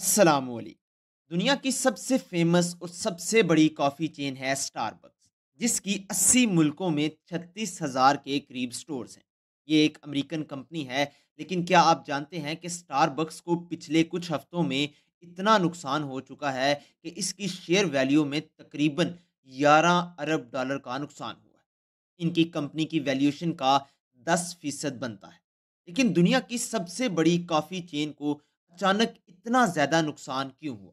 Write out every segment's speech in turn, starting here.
असलम दुनिया की सबसे फेमस और सबसे बड़ी कॉफ़ी चेन है स्टारबक्स जिसकी 80 मुल्कों में छत्तीस हज़ार के करीब स्टोर्स हैं ये एक अमेरिकन कंपनी है लेकिन क्या आप जानते हैं कि स्टारबक्स को पिछले कुछ हफ्तों में इतना नुकसान हो चुका है कि इसकी शेयर वैल्यू में तकरीबन 11 अरब डॉलर का नुकसान हुआ है इनकी कंपनी की वैल्यूशन का दस फीसद बनता है लेकिन दुनिया की सबसे बड़ी कॉफ़ी चेन को अचानक इतना ज़्यादा नुकसान क्यों हुआ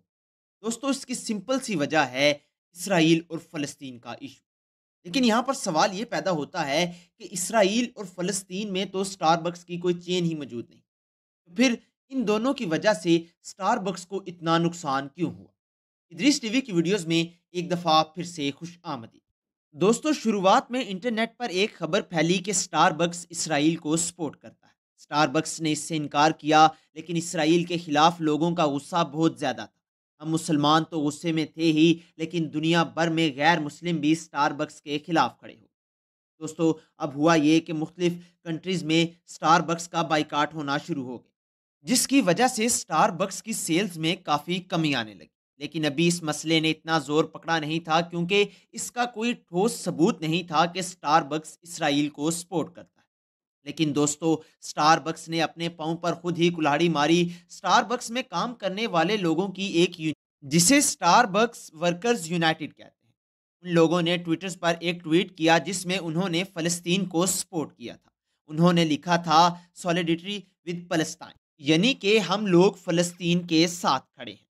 दोस्तों इसकी सिंपल सी वजह है इसराइल और फ़लस्तीन का इशू लेकिन यहाँ पर सवाल ये पैदा होता है कि इसराइल और फ़लस्तीन में तो स्टारबक्स की कोई चेन ही मौजूद नहीं तो फिर इन दोनों की वजह से स्टारबक्स को इतना नुकसान क्यों हुआ टी टीवी की वीडियोस में एक दफ़ा फिर से खुश आमदी दोस्तों शुरुआत में इंटरनेट पर एक खबर फैली कि स्टारबक्स इसराइल को सपोर्ट कर स्टारबक्स ने इससे इनकार किया लेकिन इसराइल के ख़िलाफ़ लोगों का गुस्सा बहुत ज़्यादा था हम मुसलमान तो गुस्से में थे ही लेकिन दुनिया भर में गैर मुस्लिम भी स्टारबक्स के ख़िलाफ़ खड़े हो दोस्तों अब हुआ ये कि मुख्तलिफ़ कंट्रीज़ में स्टारबक्स का बाइकाट होना शुरू हो गया जिसकी वजह से स्टारबक्स की सेल्स में काफ़ी कमी आने लगी लेकिन अभी इस मसले ने इतना ज़ोर पकड़ा नहीं था क्योंकि इसका कोई ठोस सबूत नहीं था कि स्टारबक्स इसराइल को सपोर्ट कर लेकिन दोस्तों स्टारबक्स ने अपने पाँव पर खुद ही कुल्हाड़ी मारी स्टारबक्स में काम करने वाले लोगों की एक जिसे स्टारबक्स वर्कर्स यूनाइटेड कहते हैं उन लोगों ने ट्विटर्स पर एक ट्वीट किया जिसमें उन्होंने फ़लस्तीन को सपोर्ट किया था उन्होंने लिखा था सॉलिडिटी विद फलस्तान यानी कि हम लोग फ़लस्तीन के साथ खड़े हैं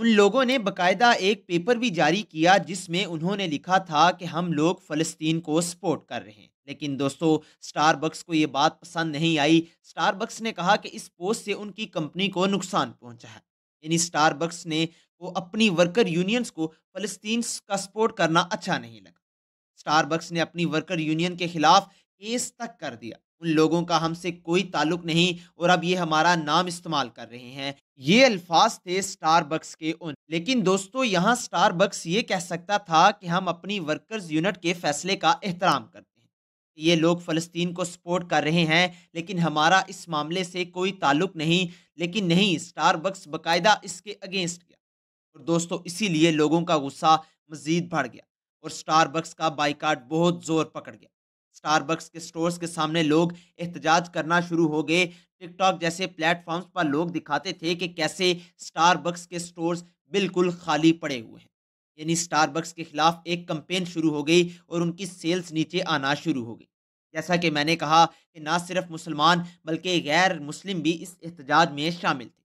उन लोगों ने बकायदा एक पेपर भी जारी किया जिसमें उन्होंने लिखा था कि हम लोग फ़लस्तीन को सपोर्ट कर रहे हैं लेकिन दोस्तों स्टारबक्स को ये बात पसंद नहीं आई स्टारबक्स ने कहा कि इस पोस्ट से उनकी कंपनी को नुकसान पहुंचा है यानी स्टारबक्स ने को अपनी वर्कर यूनियंस को फ़लस्तीन का सपोर्ट करना अच्छा नहीं लगा स्टारबक्स ने अपनी वर्कर यूनियन के खिलाफ केस तक कर दिया उन लोगों का हमसे कोई ताल्लुक नहीं और अब ये हमारा नाम इस्तेमाल कर रहे हैं ये अल्फाज थे स्टारबक्स के उन लेकिन दोस्तों यहाँ स्टारबक्स ये कह सकता था कि हम अपनी वर्कर्स यूनिट के फैसले का एहतराम करते हैं ये लोग फ़लस्तीन को सपोर्ट कर रहे हैं लेकिन हमारा इस मामले से कोई ताल्लुक नहीं लेकिन नहीं स्टारबक्स बाकायदा इसके अगेंस्ट गया और दोस्तों इसीलिए लोगों का गुस्सा मज़ीद बढ़ गया और स्टारबक्स का बाइकाट बहुत ज़ोर पकड़ गया स्टारबक्स के स्टोर्स के सामने लोग एहतजाज करना शुरू हो गए टिकटॉक जैसे प्लेटफॉर्म्स पर लोग दिखाते थे कि कैसे स्टारबक्स के स्टोर्स बिल्कुल खाली पड़े हुए हैं यानी स्टारबक्स के खिलाफ एक कंपेन शुरू हो गई और उनकी सेल्स नीचे आना शुरू हो गई जैसा कि मैंने कहा कि ना सिर्फ मुसलमान बल्कि गैर मुस्लिम भी इस एहतजाज में शामिल थे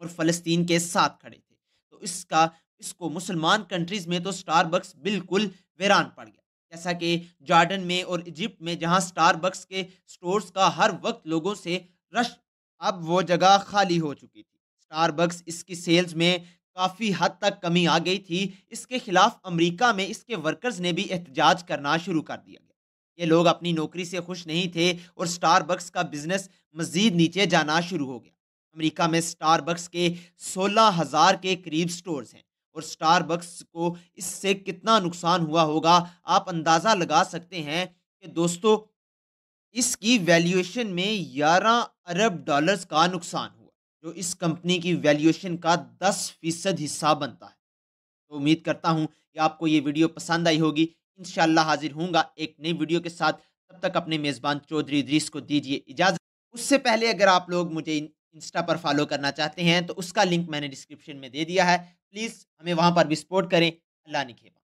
और फ़लस्तीन के साथ खड़े थे तो इसका इसको मुसलमान कंट्रीज़ में तो स्टारबक्स बिल्कुल वीरान पड़ गया जैसा कि जॉर्डन में और इजिप्ट में जहां स्टारबक्स के स्टोर्स का हर वक्त लोगों से रश अब वो जगह खाली हो चुकी थी स्टारबक्स इसकी सेल्स में काफ़ी हद तक कमी आ गई थी इसके खिलाफ अमेरिका में इसके वर्कर्स ने भी एहतजाज करना शुरू कर दिया गया ये लोग अपनी नौकरी से खुश नहीं थे और स्टारबक्स का बिजनेस मज़ीद नीचे जाना शुरू हो गया अमेरिका में स्टारबक्स के सोलह हज़ार के करीब स्टोर्स हैं और स्टारबक्स को इससे कितना नुकसान हुआ होगा आप अंदाज़ा लगा सकते हैं कि दोस्तों इसकी वैल्यूएशन में ग्यारह अरब डॉलर्स का नुकसान हुआ जो इस कंपनी की वैल्यूएशन का दस फीसद हिस्सा बनता है तो उम्मीद करता हूँ कि आपको ये वीडियो पसंद आई होगी इन हाजिर होंगे एक नई वीडियो के साथ तब तक अपने मेज़बान चौधरी इद्रीस को दीजिए इजाज़त उससे पहले अगर आप लोग मुझे इंस्टा पर फॉलो करना चाहते हैं तो उसका लिंक मैंने डिस्क्रिप्शन में दे दिया है प्लीज़ हमें वहाँ पर भी सपोर्ट करें अल्लाह ने खेबा